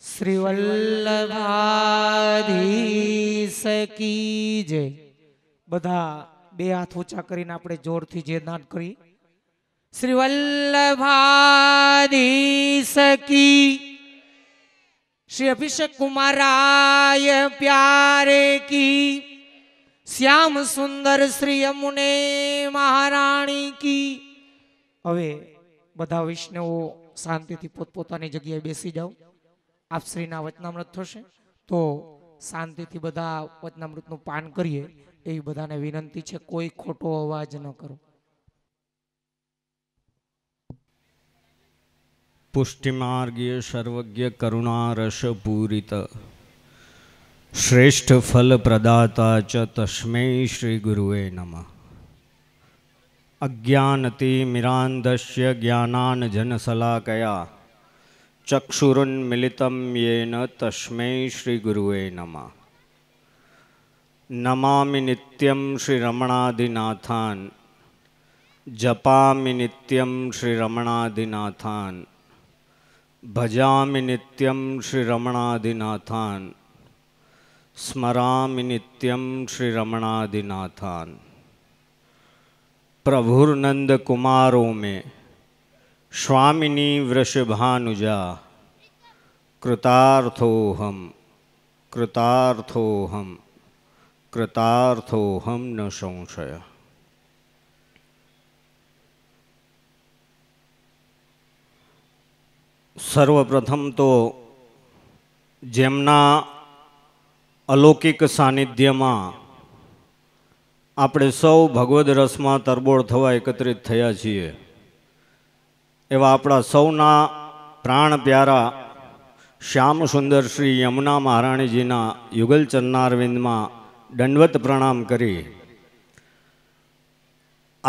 શ્રીવલ્લભાધીશ કી જય બધા બે હાથ ઊંચા કરીને આપણે જોરથી જે દાન કરી શ્રીવલ્લભાધીશ કી શ્રી અભિષેક કુમારાય પ્યારે કી શ્યામ સુંદર શ્રી યમુને મહારાણી કી હવે બધા વૈષ્ણવો શાંતિથી પોતપોતાની જગ્યાએ બેસી જાઓ આપ શ્રીના વચનામૃત થશે તો શાંતિથી બધા વચનામૃતનું પાન કરીએ એવી બધાને વિનંતી છે કોઈ ખોટો અવાજ ન કરો પુષ્ટિમાર્ગીય સર્વજ્ઞ કરુણા રસપૂરિત શ્રેષ્ઠ ફલ પ્રદાતા ચ તસ્મે શ્રી ગુરુએ નમ અજ્ઞાનતી મિરાંધસ્ય જ્ઞાનાન જનસલાકયા ચક્ષુરુન્મિલિતમ યેન તસ્મૈ શ્રીગુરુએ નમઃ નમામિ નિત્યમ શ્રી રમણાધિનાથાન જપામિ નિત્યમ શ્રી રમણાધિનાથાન ભજામિ નિત્યમ શ્રી રમણાધિનાથાન સ્મરામિ નિત્યમ શ્રી રમણાધિનાથાન પ્રભુર્નંદ કુમારો મેં સ્વામિની વૃષભાનુજા કૃતાર્થોહમ કૃતાર્થોહમ કૃતાર્થોહમ ન સંશય સર્વપ્રથમ તો જેમના અલૌકિક સાનિધ્યમાં આપણે સૌ ભગવદ રસમાં તરબોળ થવા એકત્રિત થયા છીએ એવા આપણા સૌના પ્રાણ પ્યારા શ્યામ સુંદર શ્રી યમુના મહારાણીજીના યુગલ ચરણારવિંદમાં દંડવત પ્રણામ કરી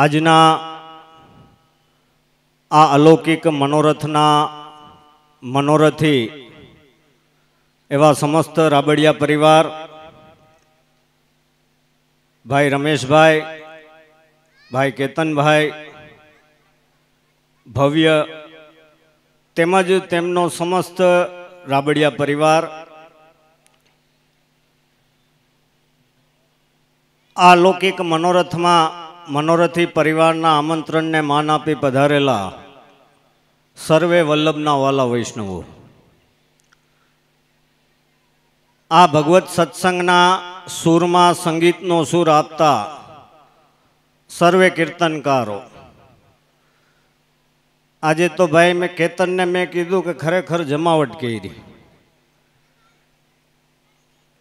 આજના આ અલૌકિક મનોરથના મનોરથી એવા સમસ્ત રાબડિયા પરિવાર ભાઈ રમેશભાઈ ભાઈ કેતનભાઈ ભવ્ય તેમજ તેમનો સમસ્ત રાબડિયા પરિવાર આ લૌકિક મનોરથમાં મનોરથી પરિવારના આમંત્રણને માન આપી પધારેલા સર્વે વલ્લભના વાલા વૈષ્ણવો આ ભગવત સત્સંગના સુરમાં સંગીતનો સુર આપતા સર્વે કીર્તનકારો આજે તો ભાઈ મેં કેતનને મેં કીધું કે ખરેખર જમાવટ કરી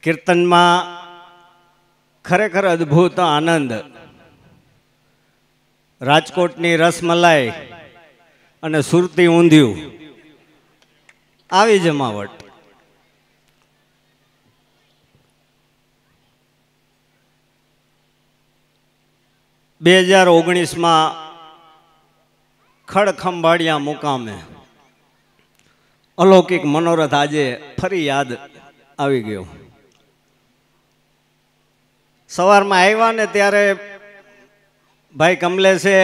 કીર્તનમાં ખરેખર અદ્ભુત આનંદ રાજકોટની રસમલાઈ અને સુરતી ઊંધિયું આવી જમાવટ બે હજાર ઓગણીસમાં ખડખંભાળિયા મુકામે અલૌકિક મનોરથ આજે ફરી યાદ આવી ગયો સવારમાં આવ્યા ને ત્યારે ભાઈ કમલેશે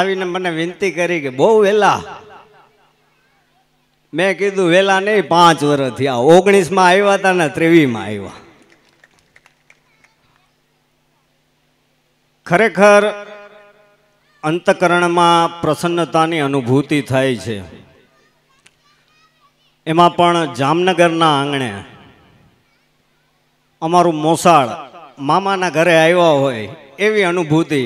આવીને મને વિનંતી કરી કે બહુ વહેલા મેં કીધું વહેલા નહીં પાંચ વર્ષ થયા ઓગણીસમાં આવ્યા હતા ને ત્રેવીસમાં આવ્યા ખરેખર અંતકરણમાં પ્રસન્નતાની અનુભૂતિ થાય છે એમાં પણ જામનગરના આંગણે અમારું મોસાળ મામાના ઘરે આવ્યા હોય એવી અનુભૂતિ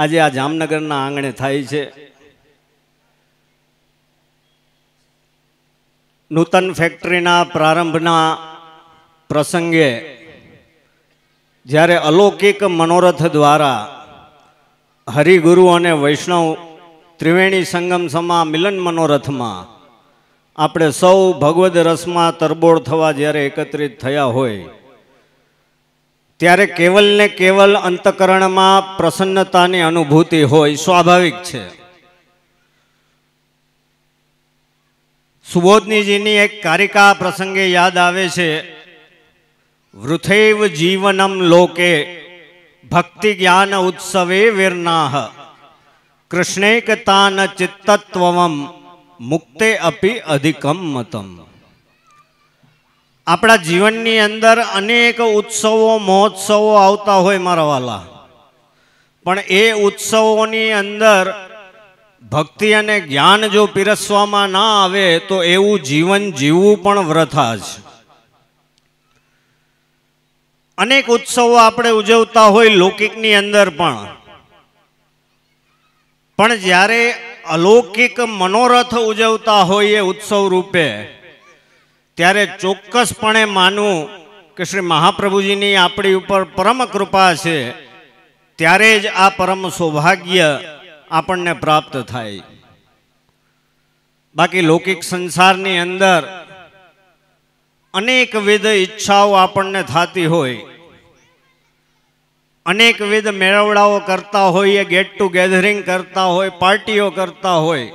આજે આ જામનગરના આંગણે થાય છે નૂતન ફેક્ટરીના પ્રારંભના પ્રસંગે જ્યારે અલૌકિક મનોરથ દ્વારા હરિગુરુ અને વૈષ્ણવ ત્રિવેણી સંગમ સમા મિલન મનોરથમાં આપણે સૌ ભગવદ રસમાં તરબોળ થવા જ્યારે એકત્રિત થયા હોય ત્યારે કેવલને કેવલ અંતકરણમાં પ્રસન્નતાની અનુભૂતિ હોય સ્વાભાવિક છે સુબોધનીજીની એક કારિકા પ્રસંગે યાદ આવે છે વૃથૈવ જીવનમ લોકે ભક્તિ જ્ઞાન ઉત્સવે વિરનાહ કૃષ્ણેકતાન ચિત્તત્વમ મુક્તે અપી અધિકમ મતમ આપણા જીવનની અંદર અનેક ઉત્સવો મહોત્સવો આવતા હોય મારા વાલા પણ એ ઉત્સવોની અંદર ભક્તિ અને જ્ઞાન જો પીરસવામાં ના આવે તો એવું જીવન જીવવું પણ વ્રથા છે અનેક ઉત્સવો આપણે ઉજવતા હોય લૌકિકની અંદર પણ પણ જ્યારે અલૌકિક મનોરથ ઉજવતા હોય એ ઉત્સવ રૂપે ત્યારે ચોક્કસપણે માનવું કે શ્રી મહાપ્રભુજીની આપણી ઉપર પરમ કૃપા છે ત્યારે જ આ પરમ સૌભાગ્ય આપણને પ્રાપ્ત થાય બાકી લૌકિક સંસારની અંદર અનેકવિધ ઈચ્છાઓ આપણને થતી હોય અનેકવિધ મેળવડાઓ કરતા હોઈએ ગેટ ટુ ગેધરિંગ કરતા હોય પાર્ટીઓ કરતા હોય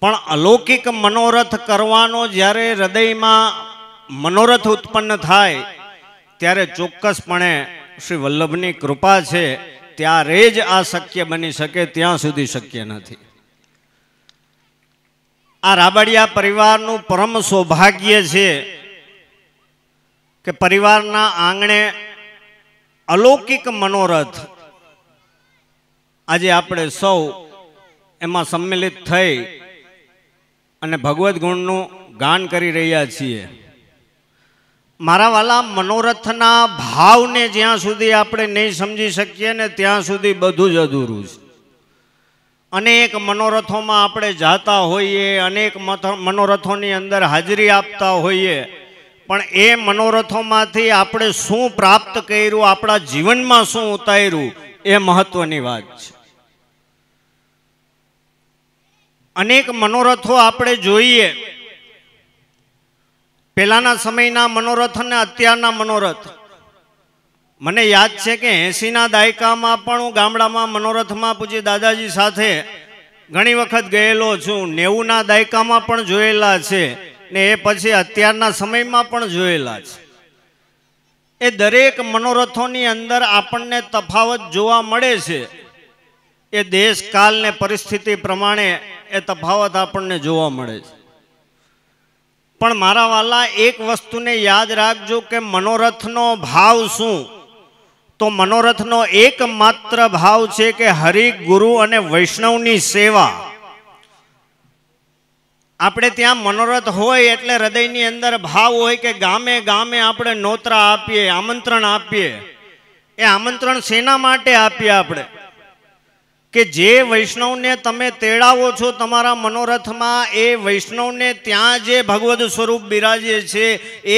પણ અલૌકિક મનોરથ કરવાનો જ્યારે હૃદયમાં મનોરથ ઉત્પન્ન થાય ત્યારે ચોક્કસપણે શ્રી વલ્લભની કૃપા છે ત્યારે જ આ શક્ય બની શકે ત્યાં સુધી શક્ય નથી આ રાબડિયા પરિવારનું પરમ સૌભાગ્ય છે કે પરિવારના આંગણે અલૌકિક મનોરથ આજે આપણે સૌ એમાં સંમેલિત થઈ અને ભગવદ્ ગુણનું ગાન કરી રહ્યા છીએ મારા વાલા મનોરથના ભાવને જ્યાં સુધી આપણે નહીં સમજી શકીએ ને ત્યાં સુધી બધું જ અધૂરું છે અનેક મનોરથોમાં આપણે જાતા હોઈએ અનેક મનોરથોની અંદર હાજરી આપતા હોઈએ પણ એ મનોરથોમાંથી આપણે શું પ્રાપ્ત કર્યું આપણા જીવનમાં શું ઉતાર્યું એ મહત્વની વાત છે અનેક મનોરથો આપણે જોઈએ પહેલાના સમયના મનોરથ અને અત્યારના મનોરથ મને યાદ છે કે એંસીના દાયકામાં પણ હું ગામડામાં મનોરથમાં પૂછી દાદાજી સાથે ઘણી વખત ગયેલો છું નેવુંના દાયકામાં પણ જોયેલા છે ને એ પછી અત્યારના સમયમાં પણ જોયેલા છે એ દરેક મનોરથોની અંદર આપણને તફાવત જોવા મળે છે એ દેશ કાલને પરિસ્થિતિ પ્રમાણે એ તફાવત આપણને જોવા મળે છે પણ મારા વાલા એક વસ્તુને યાદ રાખજો કે મનોરથનો ભાવ શું તો મનોરથનો એકમાત્ર ભાવ છે કે હરિ ગુરુ અને વૈષ્ણવની સેવા આપણે ત્યાં મનોરથ હોય એટલે હૃદયની અંદર ભાવ હોય કે ગામે ગામે આપણે નોતરા આપીએ આમંત્રણ આપીએ એ આમંત્રણ સેના માટે આપીએ આપણે કે જે વૈષ્ણવને તમે તેડાવો છો તમારા મનોરથમાં એ વૈષ્ણવને ત્યાં જે ભગવદ સ્વરૂપ બિરાજે છે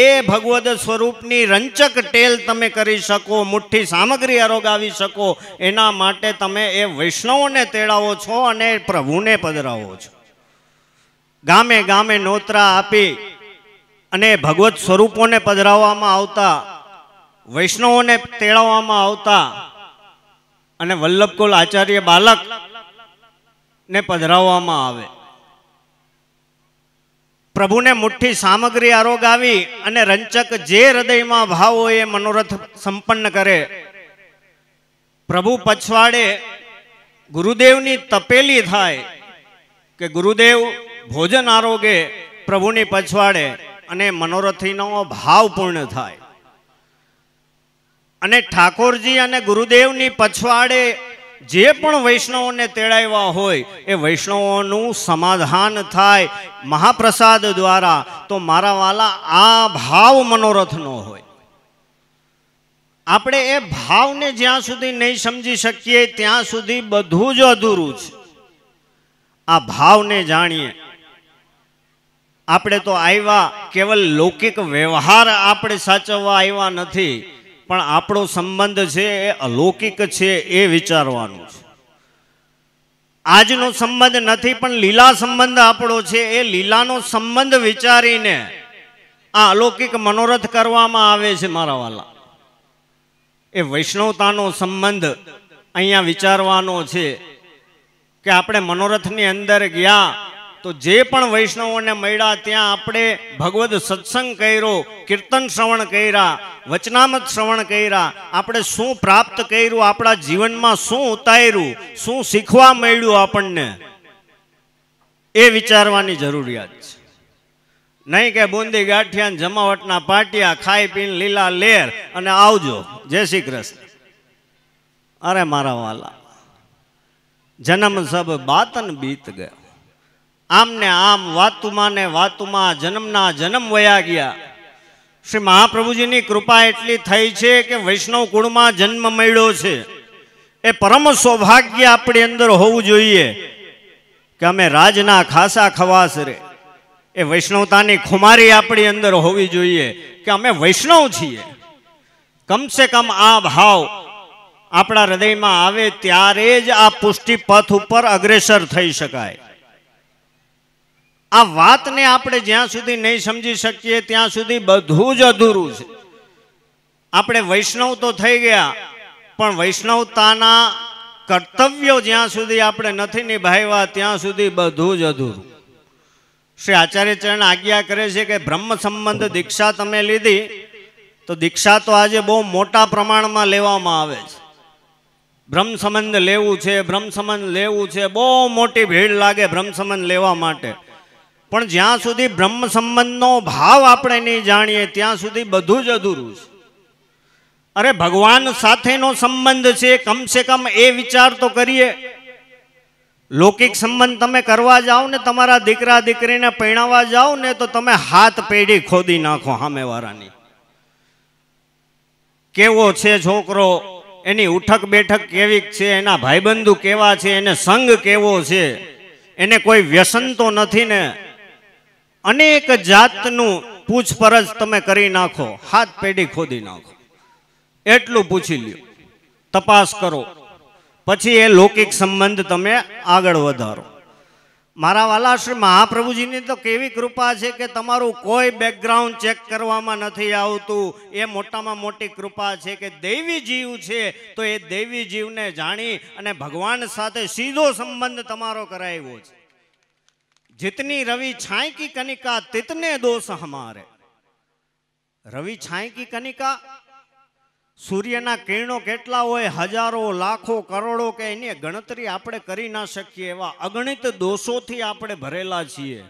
એ ભગવદ્ સ્વરૂપની રંચક ટેલ તમે કરી શકો મુઠ્ઠી સામગ્રી આરોગાવી શકો એના માટે તમે એ વૈષ્ણવોને તેડાવો છો અને પ્રભુને પધરાવો છો ગામે ગામે નોતરા આપી અને ભગવત સ્વરૂપોને પધરાવવામાં આવતા વૈષ્ણવોને તેડાવવામાં આવતા અને વલ્લભકુલ આચાર્ય બાલક ને પધરાવવામાં આવે પ્રભુને મુઠ્ઠી સામગ્રી આરોગાવી અને રંચક જે હૃદયમાં ભાવ હોય એ મનોરથ સંપન્ન કરે પ્રભુ પછવાડે ગુરુદેવની તપેલી થાય કે ગુરુદેવ ભોજન આરોગે પ્રભુની પછવાડે અને મનોરથીનો ભાવ પૂર્ણ થાય અને ઠાકોરજી અને ગુરુદેવની પછવાડે જે પણ વૈષ્ણવોને તેડાવ્યા હોય એ વૈષ્ણવોનું સમાધાન થાય મહાપ્રસાદ દ્વારા તો મારા વાલા આ ભાવ મનોરથનો હોય આપણે એ ભાવને જ્યાં સુધી નહીં સમજી શકીએ ત્યાં સુધી બધું જ અધૂરું છે આ ભાવને જાણીએ આપણે તો આવ્યા કેવલ લૌકિક વ્યવહાર આપણે સાચવવા આવ્યા નથી પણ આપણો સંબંધ છે એ અલૌકિક છે એ વિચારવાનું છે આજનો સંબંધ નથી પણ લીલા સંબંધ આપણો છે એ લીલાનો સંબંધ વિચારીને આ અલૌકિક મનોરથ કરવામાં આવે છે મારા વાલા એ વૈષ્ણવતાનો સંબંધ અહીંયા વિચારવાનો છે કે આપણે મનોરથની અંદર ગયા તો જે પણ વૈષ્ણવોને મળ્યા ત્યાં આપણે ભગવદ્ સત્સંગ કર્યો કીર્તન શ્રવણ કર્યા વચનામત શ્રવણ કર્યા આપણે શું પ્રાપ્ત કર્યું આપણા જીવનમાં શું ઉતાર્યું શું શીખવા મળ્યું આપણને એ વિચારવાની જરૂરિયાત છે નહીં કે બુંદી ગાંઠિયા જમાવટના પાટિયા ખાઈ પીને લીલા લેર અને આવજો જય શ્રી કૃષ્ણ અરે મારા વાલા જન્મ સબ બાતન બીત ગયા આમ ને આમ વાતુમાં ને વાતુમાં જન્મના જન્મ વયા ગયા શ્રી મહાપ્રભુજીની કૃપા એટલી થઈ છે કે વૈષ્ણવ કુળમાં જન્મ મળ્યો છે એ પરમ સૌભાગ્ય આપણી અંદર હોવું જોઈએ કે અમે રાજના ખાસા ખવાસ રે એ વૈષ્ણવતાની ખુમારી આપણી અંદર હોવી જોઈએ કે અમે વૈષ્ણવ છીએ કમસે કમ આ ભાવ આપણા હૃદયમાં આવે ત્યારે જ આ પુષ્ટિ પથ ઉપર અગ્રેસર થઈ શકાય આ વાતને આપણે જ્યાં સુધી નહીં સમજી શકીએ ત્યાં સુધી બધું જ અધૂરું છે આપણે વૈષ્ણવ તો થઈ ગયા પણ વૈષ્ણવતાના કર્તવ્યો જ્યાં સુધી આપણે નથી નિભાવ્યા ત્યાં સુધી બધું જ અધૂરું શ્રી આચાર્યચરણ આજ્ઞા કરે છે કે બ્રહ્મ સંબંધ દીક્ષા તમે લીધી તો દીક્ષા તો આજે બહુ મોટા પ્રમાણમાં લેવામાં આવે છે સંબંધ લેવું છે સંબંધ લેવું છે બહુ મોટી ભીડ લાગે બ્રહ્મસંબંધ લેવા માટે પણ જ્યાં સુધી બ્રહ્મ સંબંધનો ભાવ આપણે નહીં જાણીએ ત્યાં સુધી બધું જ અધૂરું છે અરે ભગવાન સાથેનો સંબંધ છે કમસે કમ એ વિચાર તો કરીએ લૌકિક સંબંધ તમે કરવા જાઓ ને તમારા દીકરા દીકરીને પરણાવવા જાઓ ને તો તમે હાથ પેઢી ખોદી નાખો સામેવાળાની કેવો છે છોકરો એની ઉઠક બેઠક કેવી છે એના ભાઈબંધુ કેવા છે એને સંઘ કેવો છે એને કોઈ વ્યસન તો નથી ને અનેક જાતનું પૂછપરછ તમે કરી નાખો હાથ પેઢી ખોદી નાખો એટલું પૂછી લ્યો તપાસ કરો પછી એ લૌકિક સંબંધ તમે આગળ વધારો મારા વાલા મહાપ્રભુજીની તો કેવી કૃપા છે કે તમારું કોઈ બેકગ્રાઉન્ડ ચેક કરવામાં નથી આવતું એ મોટામાં મોટી કૃપા છે કે દૈવી જીવ છે તો એ દૈવી જીવને જાણી અને ભગવાન સાથે સીધો સંબંધ તમારો કરાવ્યો છે जितनी રવિ छाई કી કનિકા तितने દોષ હમારે રવિ છાંય કી કનિકા સૂર્યના કિરણો કેટલા હોય હજારો લાખો કરોડો કે એની ગણતરી આપણે કરી ના શકીએ એવા અગણિત દોષોથી આપણે ભરેલા છીએ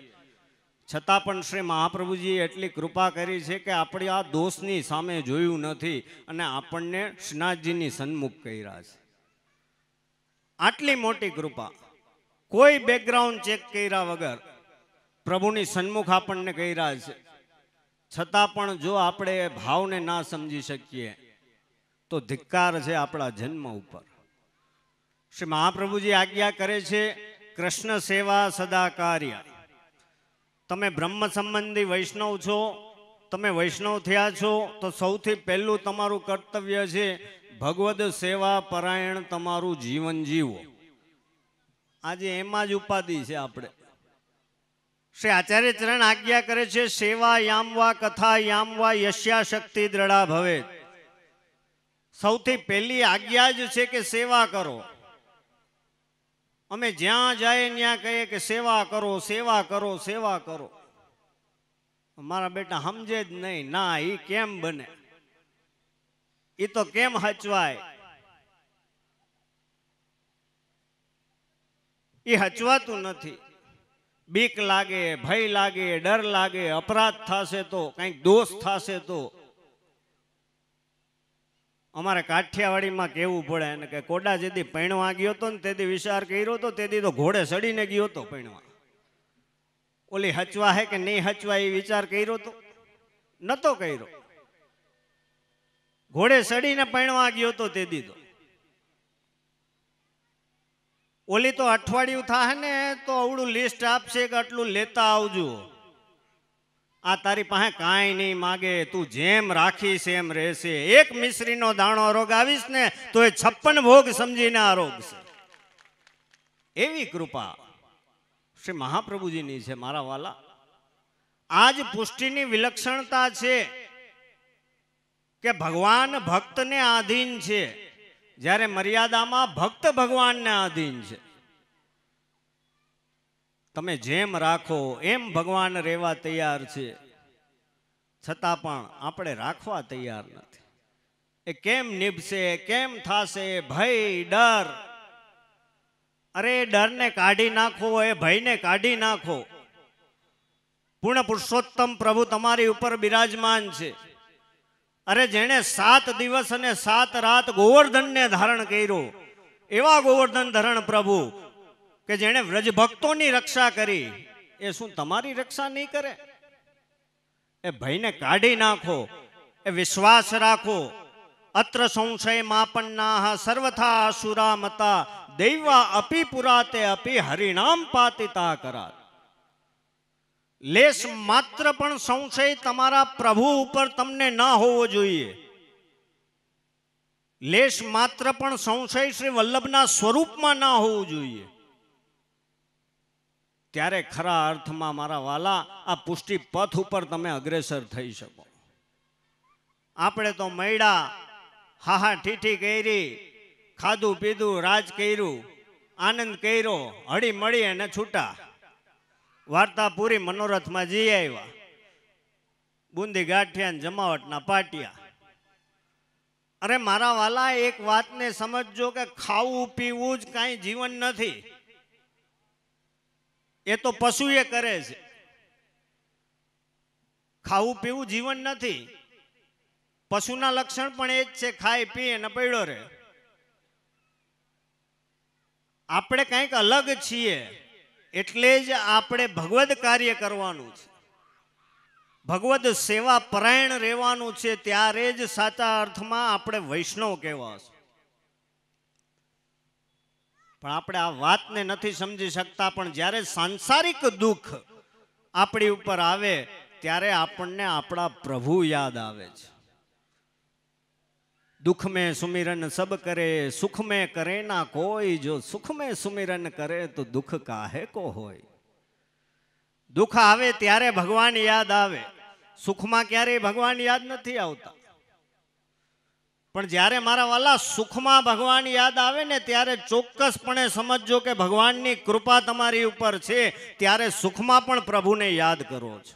છતાં પણ શ્રી મહાપ્રભુજીએ એટલી કૃપા કરી છે કે આપણે આ દોષની સામે જોયું નથી અને આપણને શ્રીનાથજીની સન્મુખ કર્યા છે આટલી મોટી કૃપા કોઈ બેકગ્રાઉન્ડ ચેક કર્યા વગર પ્રભુની સન્મુખ આપણને કર્યા છે છતાં પણ જો આપણે ભાવને ના સમજી શકીએ તો ધિક્કાર છે આપણા જન્મ ઉપર શ્રી મહાપ્રભુજી આજ્ઞા કરે છે કૃષ્ણ સેવા સદા કાર્ય તમે બ્રહ્મ સંબંધી વૈષ્ણવ છો તમે વૈષ્ણવ થયા છો તો સૌથી પહેલું તમારું કર્તવ્ય છે ભગવદ સેવા પરાયણ તમારું જીવન જીવો આજે એમાં જ ઉપાધિ છે આપણે શ્રી આચાર્ય ચરણ આજ્ઞા કરે છે સેવા યામવા કથા યામવા યશ્યા શક્તિ દ્રઢા ભવે સૌથી પહેલી આજ્ઞા જ છે કે સેવા કરો અમે જ્યાં જાય ત્યાં કહીએ કે સેવા કરો સેવા કરો સેવા કરો મારા બેટા સમજે જ નહીં ના એ કેમ બને એ તો કેમ હચવાય એ હચવાતું નથી બીક લાગે ભય લાગે ડર લાગે અપરાધ થશે તો કંઈક દોષ થશે તો અમારે કાઠિયાવાડીમાં કેવું પડે ને કે કોડા જેદી પૈણવા ગયો હતો ને તેથી વિચાર કર્યો હતો તેથી તો ઘોડે સડીને ગયો હતો પૈણવા ઓલી હચવા હે કે નહીં હચવા એ વિચાર કર્યો હતો નતો કર્યો ઘોડે સડીને પૈણવા ગયો હતો તે દીધો ઓલી તો અઠવાડિયું થાય ને તો અવડું લિસ્ટ આપશે કે આટલું લેતા આવજો આ તારી પાસે કાંઈ નહીં માગે તું જેમ રાખીશ એમ રહેશે એક મિશ્રીનો દાણો આવીશ ને તો એ છપ્પન ભોગ સમજીને આરોગ છે એવી કૃપા શ્રી મહાપ્રભુજીની છે મારા વાલા આ જ પુષ્ટિની વિલક્ષણતા છે કે ભગવાન ભક્તને આધીન છે જ્યારે મર્યાદામાં ભક્ત ભગવાનને આધીન છે તમે જેમ રાખો એમ ભગવાન રહેવા તૈયાર છે છતાં પણ આપણે રાખવા તૈયાર નથી એ કેમ નિભશે કેમ થશે ભય ડર અરે ડરને કાઢી નાખો એ ભયને કાઢી નાખો પૂર્ણ પુરુષોત્તમ પ્રભુ તમારી ઉપર બિરાજમાન છે અરે જેણે સાત દિવસ અને સાત રાત ગોવર્ધનને ધારણ કર્યું એવા ગોવર્ધન ધરણ પ્રભુ કે જેણે વ્રજભક્તોની રક્ષા કરી એ શું તમારી રક્ષા નહીં કરે એ ભયને કાઢી નાખો એ વિશ્વાસ રાખો અત્ર સંશય માપન્ના સર્વથા અસુરા મતા દૈવા અપી પુરા અપી હરિણામ પાતિતા કરાત લેશ માત્ર પણ સંશય તમારા પ્રભુ ઉપર તમને ન હોવો જોઈએ લેશ માત્ર પણ સંશય શ્રી વલ્લભના સ્વરૂપમાં ના હોવું જોઈએ ત્યારે ખરા અર્થમાં મારા વાલા આ પુષ્ટિ પથ ઉપર તમે અગ્રેસર થઈ શકો આપણે તો મૈડા હાહા ઠીઠી કરી ખાધું પીધું રાજ કર્યું આનંદ કર્યો હળી મળી અને છૂટા વાર્તા પૂરી મનોરથમાં જઈ આવ્યા બુંદી ગાંઠિયા જમાવટના પાટિયા અરે મારા વાલા એક વાતને સમજજો કે ખાવું પીવું જ કાંઈ જીવન નથી એ તો પશુ એ કરે છે ખાવું પીવું જીવન નથી પશુના લક્ષણ પણ એ જ છે ખાય પી અને પડ્યો રહે આપણે કંઈક અલગ છીએ એટલે જ આપણે ભગવદ્ કાર્ય કરવાનું છે ભગવદ સેવા પરાયણ રહેવાનું છે ત્યારે જ સાચા અર્થમાં આપણે વૈષ્ણવ કહેવાશું પણ આપણે આ વાતને નથી સમજી શકતા પણ જ્યારે સાંસારિક દુઃખ આપણી ઉપર આવે ત્યારે આપણને આપણા પ્રભુ યાદ આવે છે દુઃખ મેં સુમિરન સબ કરે સુખ મેં કરે ના કોઈ જો સુખ મેં સુમિરન કરે તો દુઃખ કાહે કો હોય દુઃખ આવે ત્યારે ભગવાન યાદ આવે સુખમાં ક્યારેય ભગવાન યાદ નથી આવતા પણ જ્યારે મારા વાલા સુખમાં ભગવાન યાદ આવે ને ત્યારે ચોક્કસપણે સમજો કે ભગવાનની કૃપા તમારી ઉપર છે ત્યારે સુખમાં પણ પ્રભુને યાદ કરો છો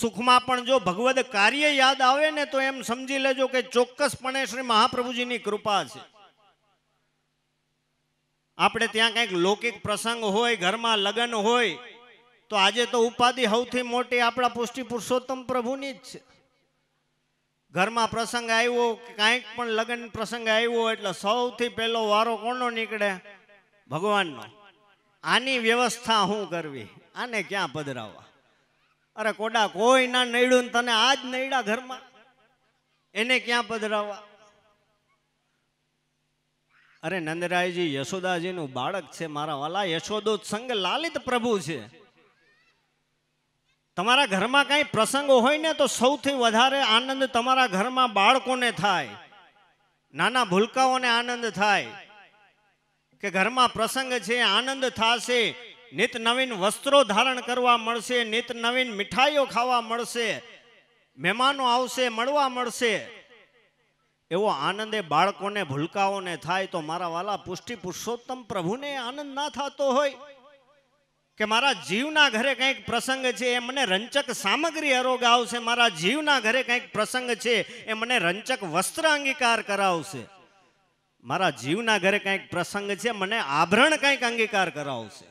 સુખમાં પણ જો ભગવદ કાર્ય યાદ આવે ને તો એમ સમજી લેજો કે ચોક્કસપણે શ્રી મહાપ્રભુજીની કૃપા છે આપણે ત્યાં કંઈક લૌકિક પ્રસંગ હોય ઘરમાં લગ્ન હોય તો આજે તો ઉપાધિ સૌથી મોટી આપણા પુષ્ટિ પુરુષોત્તમ પ્રભુની જ છે ઘરમાં પ્રસંગ આવ્યો કાંઈક પણ લગ્ન પ્રસંગ આવ્યો એટલે સૌથી પહેલો વારો કોનો નીકળે ભગવાનનો આની વ્યવસ્થા શું કરવી આને ક્યાં પધરાવવા અરે કોડા કોઈ ના નડ્યું તને આજ નડ્યા ઘરમાં એને ક્યાં પધરાવવા અરે નંદરાયજી યશોદાજી નું બાળક છે મારા વાલા યશોદો સંગ લાલિત પ્રભુ છે તમારા ઘરમાં કાંઈ પ્રસંગ હોય ને તો સૌથી વધારે આનંદ તમારા ઘરમાં બાળકોને થાય નાના ભૂલકાઓને આનંદ થાય કે ઘરમાં પ્રસંગ છે આનંદ થશે નિત નવીન વસ્ત્રો ધારણ કરવા મળશે નિત નવીન મીઠાઈઓ ખાવા મળશે મહેમાનો આવશે મળવા મળશે એવો આનંદે બાળકોને ભૂલકાઓને થાય તો મારા વાલા પુષ્ટિ પુરુષોત્તમ પ્રભુને આનંદ ના થતો હોય કે મારા જીવના ઘરે કંઈક પ્રસંગ છે એ મને રંચક સામગ્રી અરોગ આવશે મારા જીવના ઘરે કંઈક પ્રસંગ છે એ મને રંચક વસ્ત્ર અંગીકાર કરાવશે મારા જીવના ઘરે કંઈક પ્રસંગ છે મને આભરણ કંઈક અંગીકાર કરાવશે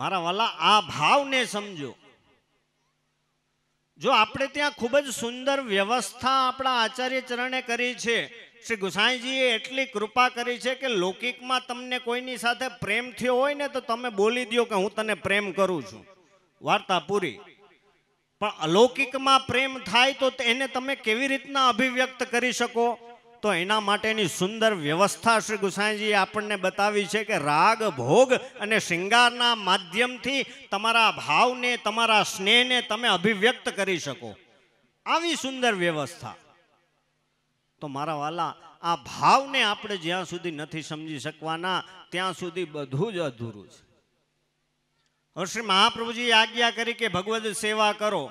મારા વાલા આ ભાવને સમજો જો આપણે ત્યાં ખૂબ જ સુંદર વ્યવસ્થા આપણા આચાર્ય ચરણે કરી છે શ્રી ગુસાઈજીએ એટલી કૃપા કરી છે કે લૌકિકમાં તમને કોઈની સાથે પ્રેમ થયો હોય ને તો તમે બોલી દો કે હું તને પ્રેમ કરું છું વાર્તા પૂરી પણ અલૌકિકમાં પ્રેમ થાય તો એને તમે કેવી રીતના અભિવ્યક્ત કરી શકો તો એના માટેની સુંદર વ્યવસ્થા શ્રી ગુસાઈજી આપણને બતાવી છે કે રાગ ભોગ અને શૃંગારના માધ્યમથી તમારા ભાવને તમારા સ્નેહને તમે અભિવ્યક્ત કરી શકો આવી સુંદર વ્યવસ્થા તો મારા વાલા આ ભાવને આપણે જ્યાં સુધી નથી સમજી શકવાના ત્યાં સુધી બધું જ અધૂરું છે હવે શ્રી મહાપ્રભુજી આજ્ઞા કરી કે ભગવદ સેવા કરો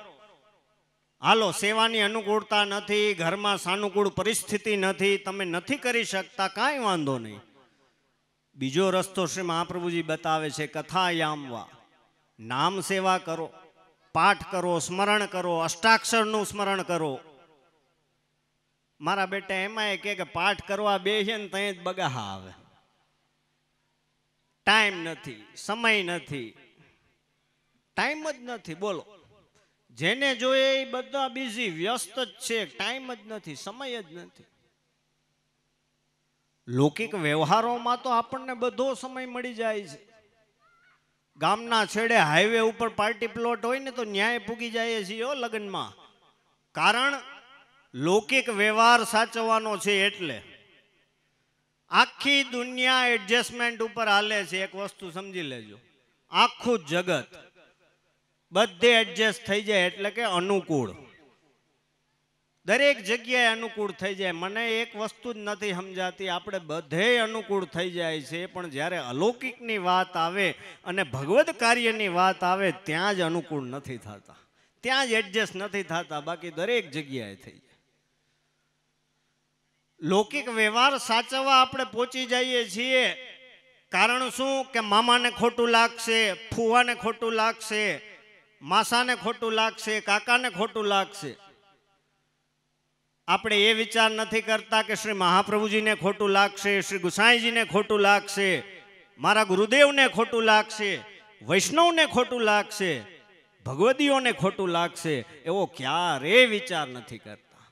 હાલો સેવાની અનુકૂળતા નથી ઘરમાં સાનુકૂળ પરિસ્થિતિ નથી તમે નથી કરી શકતા કાંઈ વાંધો નહીં બીજો રસ્તો શ્રી મહાપ્રભુજી બતાવે છે કથા યામવા નામ સેવા કરો પાઠ કરો સ્મરણ કરો અષ્ટાક્ષરનું સ્મરણ કરો મારા બેટા એમાં એ કે પાઠ કરવા બે છે ને ત્યાં જ બગાહા આવે ટાઈમ નથી સમય નથી ટાઈમ જ નથી બોલો જેને જોઈએ એ બધા બીજી વ્યસ્ત જ છે ટાઈમ જ નથી સમય જ નથી લૌકિક વ્યવહારોમાં તો આપણને બધો સમય મળી જાય છે ગામના છેડે હાઈવે ઉપર પાર્ટી પ્લોટ હોય ને તો ન્યાય પૂગી જાય છીએ લગ્નમાં કારણ લૌકિક વ્યવહાર સાચવવાનો છે એટલે આખી દુનિયા એડજસ્ટમેન્ટ ઉપર હાલે છે એક વસ્તુ સમજી લેજો આખું જગત બધે એડજસ્ટ થઈ જાય એટલે કે અનુકૂળ દરેક જગ્યાએ અનુકૂળ થઈ જાય મને એક વસ્તુ જ નથી સમજાતી આપણે બધે અનુકૂળ થઈ જાય છે પણ જ્યારે અલૌકિકની વાત આવે અને ભગવત કાર્યની વાત આવે ત્યાં જ અનુકૂળ નથી થતા ત્યાં જ એડજસ્ટ નથી થતા બાકી દરેક જગ્યાએ થઈ જાય લૌકિક વ્યવહાર સાચવવા આપણે પહોંચી જઈએ છીએ કારણ શું કે મામાને ખોટું લાગશે ફુવાને ખોટું લાગશે માસાને ખોટું લાગશે કાકાને ખોટું લાગશે આપણે એ વિચાર નથી કરતા કે શ્રી મહાપ્રભુજીને ખોટું લાગશે શ્રી ગુસાઈજીને ખોટું લાગશે મારા ગુરુદેવને ખોટું લાગશે વૈષ્ણવને ખોટું લાગશે ભગવદીઓને ખોટું લાગશે એવો ક્યારે વિચાર નથી કરતા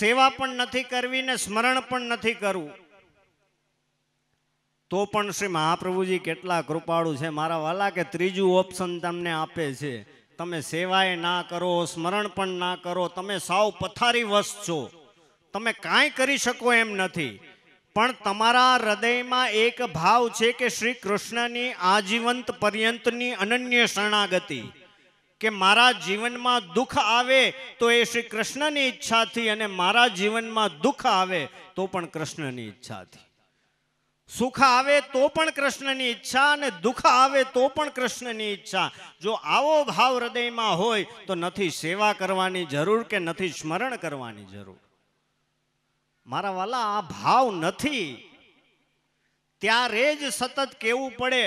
સેવા પણ નથી કરવી ને સ્મરણ પણ નથી કરવું તો પણ શ્રી મહાપ્રભુજી કેટલા કૃપાળુ છે મારા વાલા કે ત્રીજું ઓપ્શન તમને આપે છે તમે સેવાએ ના કરો સ્મરણ પણ ના કરો તમે સાવ પથારી વશ છો તમે કાંઈ કરી શકો એમ નથી પણ તમારા હૃદયમાં એક ભાવ છે કે શ્રી કૃષ્ણની આજીવંત પર્યંતની અનન્ય શરણાગતિ કે મારા જીવનમાં દુઃખ આવે તો એ શ્રી કૃષ્ણની ઈચ્છાથી અને મારા જીવનમાં દુઃખ આવે તો પણ કૃષ્ણની ઈચ્છાથી સુખ આવે તો પણ કૃષ્ણની ઈચ્છા અને દુઃખ આવે તો પણ કૃષ્ણની ઈચ્છા જો આવો ભાવ હૃદયમાં હોય તો નથી સેવા કરવાની જરૂર કે નથી સ્મરણ કરવાની જરૂર મારા વાલા આ ભાવ નથી ત્યારે જ સતત કેવું પડે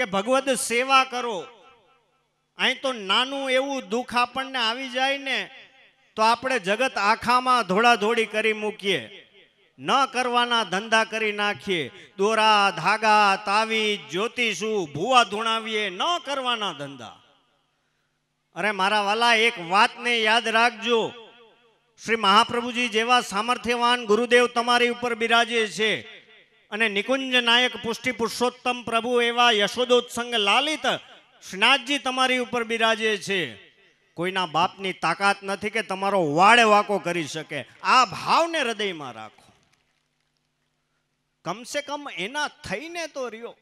કે ભગવદ સેવા કરો અહીં તો નાનું એવું દુઃખ આપણને આવી જાય ને તો આપણે જગત આખામાં ધોળાધોળી કરી મૂકીએ ન કરવાના ધંધા કરી નાખીએ દોરા ધાગા તાવી જ્યોતિષું ભૂવા ધૂણાવીએ ન કરવાના ધંધા અરે મારા વાલા એક વાતને યાદ રાખજો શ્રી મહાપ્રભુજી જેવા સામર્થ્યવાન ગુરુદેવ તમારી ઉપર બિરાજે છે અને નિકુંજ નાયક પુષ્ટિ પુરુષોત્તમ પ્રભુ એવા યશોદોત્સંગ લાલિત શ્રીનાથજી તમારી ઉપર બિરાજે છે કોઈના બાપની તાકાત નથી કે તમારો વાળે વાકો કરી શકે આ ભાવને હૃદયમાં રાખો કમસે કમ એના થઈને તો રહ્યો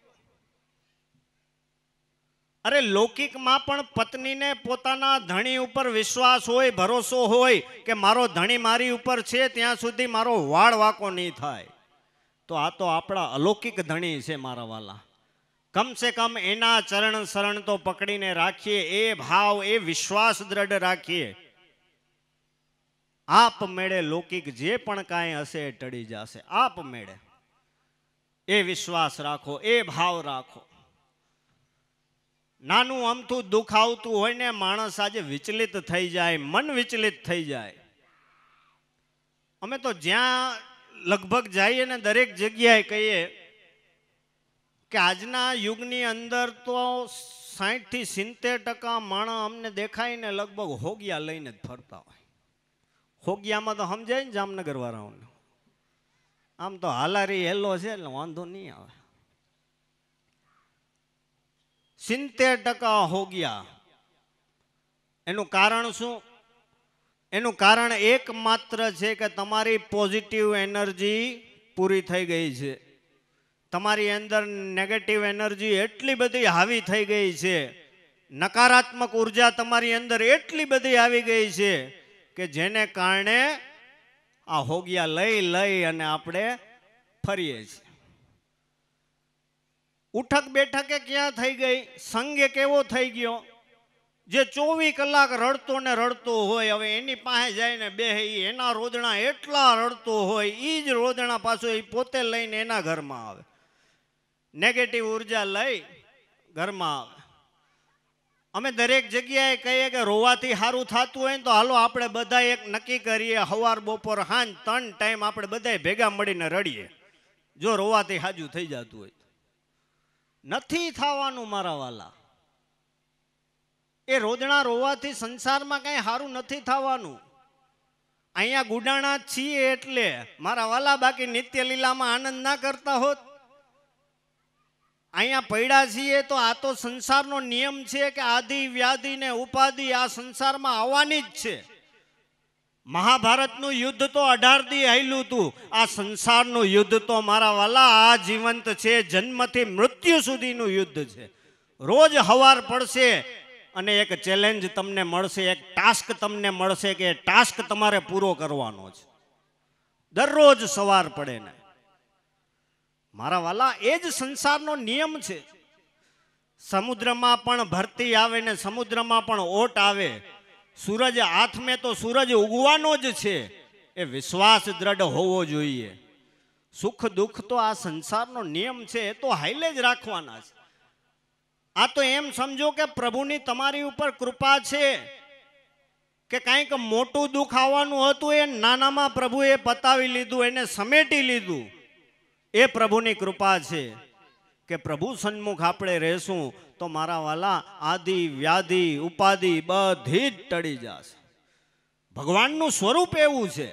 અરે લૌકિકમાં પણ પત્નીને પોતાના ધણી ઉપર વિશ્વાસ હોય ભરોસો હોય કે મારો ધણી મારી ઉપર છે ત્યાં સુધી મારો વાળ વાકો નહીં થાય તો આ તો આપણા અલૌકિક ધણી છે મારા વાલા કમસે કમ એના ચરણ શરણ તો પકડીને રાખીએ એ ભાવ એ વિશ્વાસ દ્રઢ રાખીએ આપ મેળે લૌકિક જે પણ કાંઈ હશે ટળી જશે આપ મેળે એ વિશ્વાસ રાખો એ ભાવ રાખો નાનું અમથું દુઃખ આવતું હોય ને માણસ આજે વિચલિત થઈ જાય મન વિચલિત થઈ જાય અમે તો જ્યાં લગભગ જઈએ ને દરેક જગ્યાએ કહીએ કે આજના યુગની અંદર તો સાહીઠથી સિત્તેર ટકા માણસ અમને દેખાય ને લગભગ હોગિયા લઈને જ ફરતા હોય હોગિયામાં તો સમજાય ને જામનગરવાળાઓને આમ તો હાલારી હેલો છે એટલે વાંધો નહીં આવે સિત્તેર ટકા હોગ્યા એનું કારણ શું એનું કારણ એકમાત્ર છે કે તમારી પોઝિટિવ એનર્જી પૂરી થઈ ગઈ છે તમારી અંદર નેગેટિવ એનર્જી એટલી બધી હાવી થઈ ગઈ છે નકારાત્મક ઉર્જા તમારી અંદર એટલી બધી આવી ગઈ છે કે જેને કારણે આ હોગિયા લઈ લઈ અને આપણે ફરીએ છીએ ઉઠક બેઠકે ક્યાં થઈ ગઈ સંગે કેવો થઈ ગયો જે ચોવીસ કલાક રડતો ને રડતો હોય હવે એની પાસે જઈને બે એના રોજણા એટલા રડતો હોય એ જ રોજણા પાછું એ પોતે લઈને એના ઘરમાં આવે નેગેટિવ ઉર્જા લઈ ઘરમાં આવે અમે દરેક જગ્યાએ કહીએ કે રોવાથી સારું થતું હોય ને તો હાલો આપણે બધા એક નક્કી કરીએ હવાર બપોર હાંજ ત્રણ ટાઈમ આપણે બધા ભેગા મળીને રડીએ જો રોવાથી હાજુ થઈ જતું હોય નથી થવાનું મારા વાલા એ રોદણા રોવાથી સંસારમાં કાંઈ સારું નથી થવાનું અહીંયા ગુડાણા છીએ એટલે મારા વાલા બાકી નિત્ય લીલામાં આનંદ ના કરતા હોત અહીંયા પડ્યા છીએ તો આ તો સંસારનો નિયમ છે કે આધિ વ્યાધિ ને ઉપાધિ આ સંસારમાં આવવાની જ છે મહાભારતનું યુદ્ધ તો અઢાર દી હાલ્યું હતું આ સંસારનું યુદ્ધ તો મારા વાલા આ જીવંત છે જન્મથી મૃત્યુ સુધીનું યુદ્ધ છે રોજ હવાર પડશે અને એક ચેલેન્જ તમને મળશે એક ટાસ્ક તમને મળશે કે ટાસ્ક તમારે પૂરો કરવાનો છે દરરોજ સવાર પડે ને મારા વાલા એ જ સંસારનો નિયમ છે સમુદ્રમાં પણ ભરતી આવે ને સમુદ્રમાં પણ ઓટ આવે સૂરજ હાથમે તો સૂરજ ઉગવાનો જ છે એ વિશ્વાસ દ્રઢ હોવો જોઈએ સુખ દુઃખ તો આ સંસારનો નિયમ છે એ તો હાઈલે જ રાખવાના છે આ તો એમ સમજો કે પ્રભુની તમારી ઉપર કૃપા છે કે કાંઈક મોટું દુઃખ આવવાનું હતું એ નાનામાં પ્રભુએ પતાવી લીધું એને સમેટી લીધું એ પ્રભુની કૃપા છે કે પ્રભુ સન્મુખ આપણે રહેશું તો મારા વાલા આદિ વ્યાધિ ઉપાધિ બધી જ ટળી જશે ભગવાનનું સ્વરૂપ એવું છે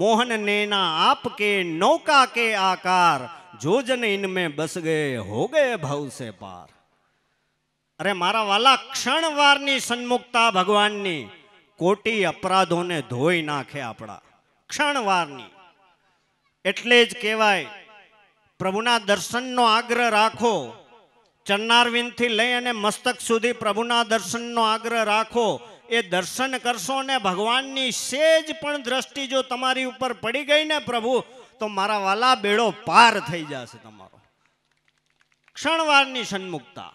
મોહન નેના આપ કે નૌકા કે આકાર જોજન ઇનમે બસ ગયે હો ગયે ભવ પાર અરે મારા વાલા ક્ષણવારની સન્મુખતા ભગવાનની કોટી અપરાધોને ધોઈ નાખે આપણા ક્ષણવારની એટલે જ કહેવાય પ્રભુના દર્શનનો આગ્રહ રાખો ચન્નારવિંદથી લઈ અને મસ્તક સુધી પ્રભુના દર્શનનો આગ્રહ રાખો એ દર્શન કરશો ને ભગવાનની સેજ પણ દ્રષ્ટિ જો તમારી ઉપર પડી ગઈ ને પ્રભુ તો મારા વાલા બેડો પાર થઈ જશે તમારો ક્ષણવારની સન્મુખતા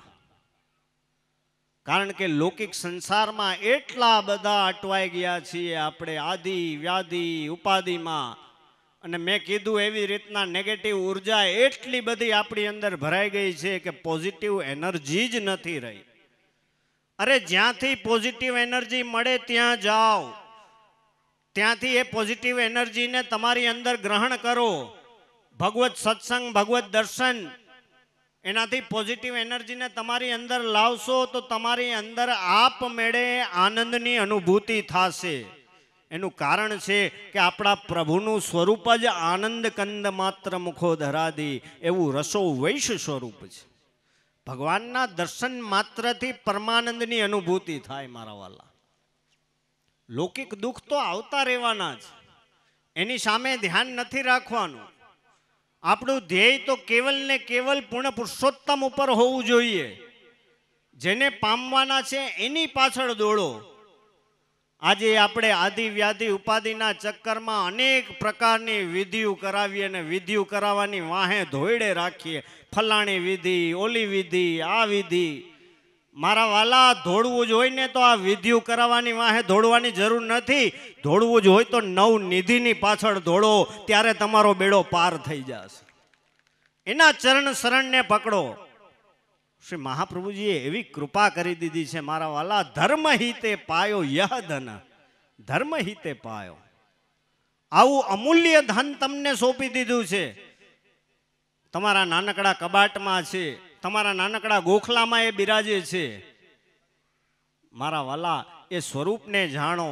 કારણ કે લૌકિક સંસારમાં એટલા બધા અટવાઈ ગયા છીએ આપણે આદિ વ્યાધિ ઉપાધિમાં અને મેં કીધું એવી રીતના નેગેટિવ ઉર્જા એટલી બધી આપણી અંદર ભરાઈ ગઈ છે કે પોઝિટિવ એનર્જી જ નથી રહી અરે જ્યાંથી પોઝિટિવ એનર્જી મળે ત્યાં જાઓ ત્યાંથી એ પોઝિટિવ એનર્જીને તમારી અંદર ગ્રહણ કરો ભગવત સત્સંગ ભગવત દર્શન એનાથી પોઝિટિવ એનર્જીને તમારી અંદર લાવશો તો તમારી અંદર આપમેળે આનંદની અનુભૂતિ થશે એનું કારણ છે કે આપણા પ્રભુનું સ્વરૂપ જ આનંદ કંદ માત્ર મુખો ધરાદી એવું રસો વૈશ સ્વરૂપ છે ભગવાનના દર્શન માત્રથી પરમાનંદની અનુભૂતિ થાય મારા વાલા લૌકિક દુઃખ તો આવતા રહેવાના જ એની સામે ધ્યાન નથી રાખવાનું આપણું ધ્યેય તો કેવલ ને કેવલ પૂર્ણ પુરુષોત્તમ ઉપર હોવું જોઈએ જેને પામવાના છે એની પાછળ દોડો આજે આપણે આદિ વ્યાધિ ઉપાધિના ચક્કરમાં અનેક પ્રકારની વિધિઓ કરાવીએ અને વિધિઓ કરાવવાની વાહે ધોઈડે રાખીએ ફલાણી વિધિ ઓલી વિધિ આ વિધિ મારા વાલા ધોળવું જ હોય ને તો આ વિધિઓ કરાવવાની વાહે ધોળવાની જરૂર નથી ધોળવું જ હોય તો નવ નિધિની પાછળ ધોળો ત્યારે તમારો બેડો પાર થઈ જશે એના ચરણ શરણને પકડો શ્રી મહાપ્રભુજીએ એવી કૃપા કરી દીધી છે મારા વાલા ધર્મ હિતે પાયો યહ ધન ધર્મ હિતે પાયો આવું અમૂલ્ય ધન તમને સોંપી દીધું છે તમારા નાનકડા કબાટમાં છે તમારા નાનકડા ગોખલામાં એ બિરાજે છે મારા વાલા એ સ્વરૂપને જાણો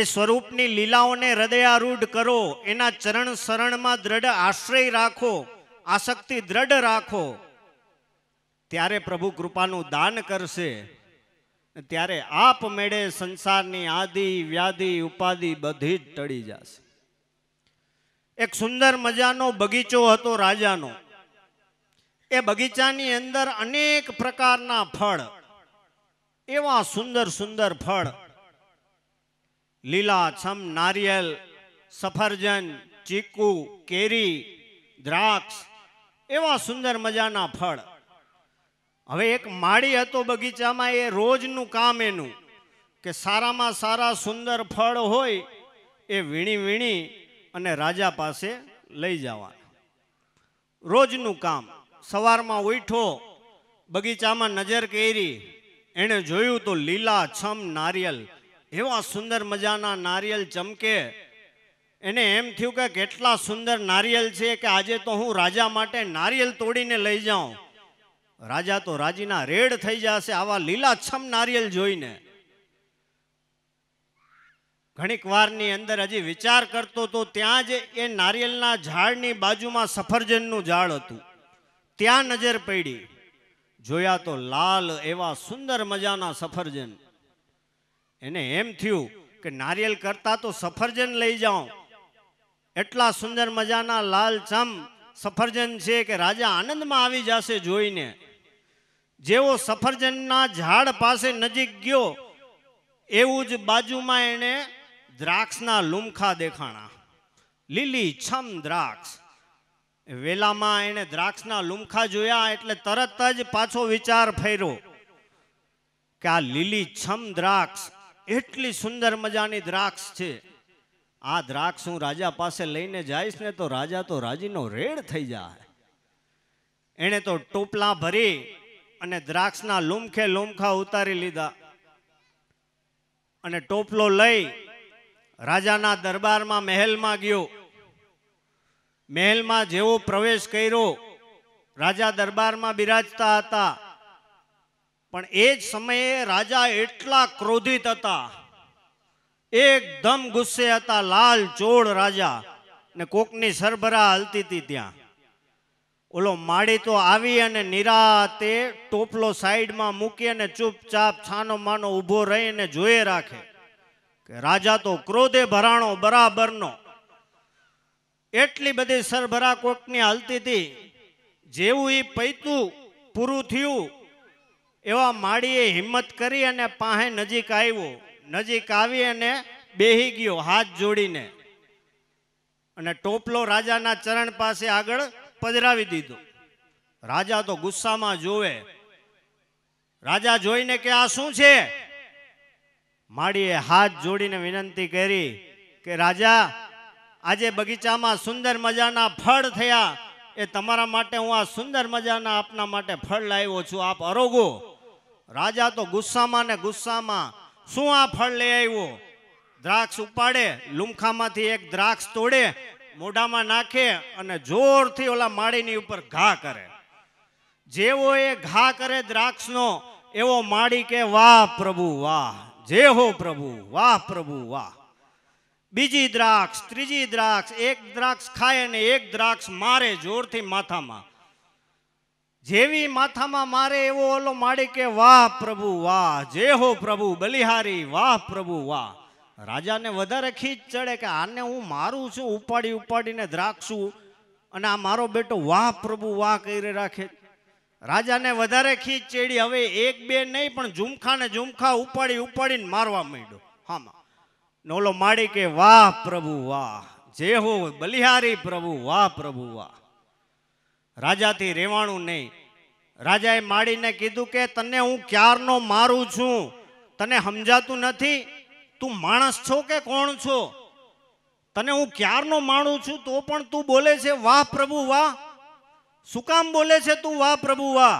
એ સ્વરૂપની લીલાઓને હૃદયારૂઢ કરો એના ચરણ શરણમાં દ્રઢ આશ્રય રાખો આસક્તિ દ્રઢ રાખો ત્યારે પ્રભુ કૃપાનું દાન કરશે ત્યારે આપ મેળે સંસારની આદિ વ્યાધિ ઉપાધિ બધી જ ટળી જશે એક સુંદર મજાનો બગીચો હતો રાજાનો એ બગીચાની અંદર અનેક પ્રકારના ફળ એવા સુંદર સુંદર ફળ લીલા છમ નારિયેલ સફરજન ચીકુ કેરી દ્રાક્ષ એવા સુંદર મજાના ફળ હવે એક માળી હતો બગીચામાં એ રોજનું કામ એનું કે સારામાં સારા સુંદર ફળ હોય એ વીણી વીણી અને રાજા પાસે લઈ જવા રોજનું કામ સવારમાં ઉઠો બગીચામાં નજર કેરી એણે જોયું તો લીલા છમ નારિયેલ એવા સુંદર મજાના નારિયેલ ચમકે એને એમ થયું કે કેટલા સુંદર નારિયેલ છે કે આજે તો હું રાજા માટે નારિયેલ તોડીને લઈ જાઉં રાજા તો રાજીના રેડ થઈ જશે આવા લીલાછમ નારિયેલ જોઈને ઘણીક વારની અંદર હજી વિચાર કરતો તો ત્યાં જ એ નારિયેલના ઝાડની બાજુમાં સફરજનનું ઝાડ હતું ત્યાં નજર પડી જોયા તો લાલ એવા સુંદર મજાના સફરજન એને એમ થયું કે નારિયેલ કરતા તો સફરજન લઈ જાઉં એટલા સુંદર મજાના લાલ ચમ સફરજન છે કે રાજા આનંદમાં આવી જશે જોઈને જેવો સફરજનના ઝાડ પાસે નજીક ગયો એવું જ બાજુમાં એણે દ્રાક્ષના લુમખા દેખાણા લીલી છમ દ્રાક્ષ વેલામાં એણે દ્રાક્ષના લુમખા જોયા એટલે તરત જ પાછો વિચાર ફેર્યો કે આ લીલી છમ દ્રાક્ષ એટલી સુંદર મજાની દ્રાક્ષ છે આ દ્રાક્ષ હું રાજા પાસે લઈને જઈશ ને તો રાજા તો રાજીનો રેડ થઈ જાય એણે તો ટોપલા ભરી અને દ્રાક્ષના લુમખે લુમખા ઉતારી લીધા અને ટોપલો લઈ રાજાના દરબારમાં મહેલમાં ગયો મહેલમાં જેવો પ્રવેશ કર્યો રાજા દરબારમાં બિરાજતા હતા પણ એ જ સમયે રાજા એટલા ક્રોધિત હતા એકદમ ગુસ્સે હતા લાલ ચોળ રાજા ને કોકની સરભરા હલતી હતી ત્યાં ઓલો માળી તો આવી અને નિરાતે ટોપલો સાઈડમાં મૂકી અને ચૂપચાપ છાનો માનો ઊભો અને જોયે રાખે કે રાજા તો ક્રોધે ભરાણો બરાબરનો એટલી બધી સરભરા કોકની હાલતી હતી જેવું એ પૈતું પૂરું થયું એવા માળીએ હિંમત કરી અને પાસે નજીક આવ્યો નજીક આવી અને બેહી ગયો હાથ જોડીને અને ટોપલો રાજાના ચરણ પાસે આગળ પધરાવી દીધો રાજા તો ગુસ્સામાં જોવે રાજા જોઈને કે આ શું છે માળીએ હાથ જોડીને વિનંતી કરી કે રાજા આજે બગીચામાં સુંદર મજાના ફળ થયા એ તમારા માટે હું આ સુંદર મજાના આપના માટે ફળ લાવ્યો છું આપ અરોગો રાજા તો ગુસ્સામાં ને ગુસ્સામાં શું આ ફળ લઈ આવ્યો દ્રાક્ષ ઉપાડે લુમખામાંથી એક દ્રાક્ષ તોડે મોઢામાં નાખે અને જોરથી ઓલા માળીની ઉપર ઘા કરે જેવો એ ઘા કરે દ્રાક્ષનો એવો માળી કે વાહ પ્રભુ વાહ જે હો પ્રભુ વાહ પ્રભુ વાહ બીજી દ્રાક્ષ ત્રીજી દ્રાક્ષ એક દ્રાક્ષ ખાય અને એક દ્રાક્ષ મારે જોરથી માથામાં જેવી માથામાં મારે એવો ઓલો માળી કે વાહ પ્રભુ વાહ જે હો પ્રભુ બલિહારી વાહ પ્રભુ વાહ રાજાને વધારે ખીચ ચડે કે આને હું મારું છું ઉપાડી ઉપાડીને દ્રાક્ષું અને આ મારો બેટો વાહ પ્રભુ વાહ કરી રાખે રાજાને વધારે ખીચ ચડી હવે એક બે નહીં પણ ઝુમખાને ઝુમખા ઉપાડી ઉપાડીને મારવા માંડ્યો હામાં નોલો માડી કે વાહ પ્રભુ વાહ જે હો બલિહારી પ્રભુ વાહ પ્રભુ વાહ રાજાથી રેવાણું નહીં રાજાએ માડીને કીધું કે તને હું ક્યારનો મારું છું તને સમજાતું નથી તું માણસ છો કે કોણ છો તને હું ક્યારનો માણું છું તો પણ તું બોલે છે વાહ પ્રભુ વાહ શું કામ બોલે છે તું વાહ પ્રભુ વાહ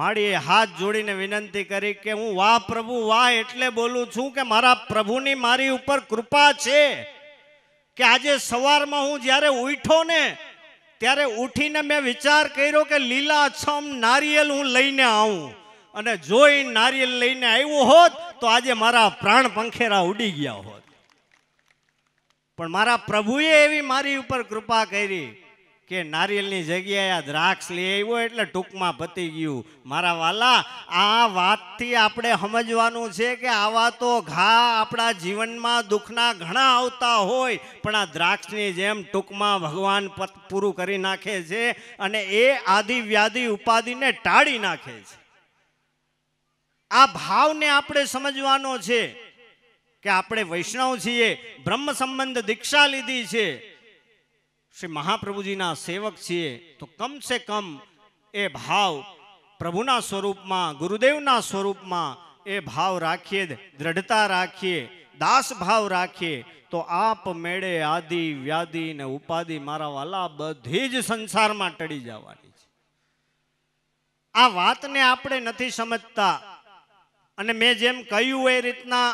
માળીએ હાથ જોડીને વિનંતી કરી કે હું વાહ પ્રભુ વાહ એટલે બોલું છું કે મારા પ્રભુની મારી ઉપર કૃપા છે કે આજે સવારમાં હું જ્યારે ઉઠો ને ત્યારે ઉઠીને મેં વિચાર કર્યો કે લીલા છમ નારિયેલ હું લઈને આવું અને જોઈ નારિયેલ લઈને આવ્યો હોત તો આજે મારા પ્રાણ પંખેરા ઉડી ગયા હોત પણ મારા પ્રભુએ એવી મારી ઉપર કૃપા કરી કે નારિયેલની જગ્યાએ આ દ્રાક્ષ લઈ આવ્યો એટલે ટૂંકમાં પતી ગયું મારા વાલા આ વાતથી આપણે સમજવાનું છે કે આવા તો ઘા આપણા જીવનમાં દુઃખના ઘણા આવતા હોય પણ આ દ્રાક્ષની જેમ ટૂંકમાં ભગવાન પૂરું કરી નાખે છે અને એ આધિ વ્યાધિ ઉપાધિને ટાળી નાખે છે આ ભાવને આપણે સમજવાનો છે કે આપણે વૈષ્ણવ છીએ બ્રહ્મ સંબંધ દીક્ષા લીધી છે શ્રી મહાપ્રભુજીના સેવક છીએ તો કમસે કમ એ ભાવ પ્રભુના સ્વરૂપમાં ગુરુદેવના સ્વરૂપમાં એ ભાવ રાખીએ દ્રઢતા રાખીએ દાસ ભાવ રાખીએ તો આપ મેળે આદિ વ્યાધિ ને ઉપાધિ મારા વાલા બધી જ સંસારમાં ટળી જવાની છે આ વાતને આપણે નથી સમજતા અને મેં જેમ કહ્યું એ રીતના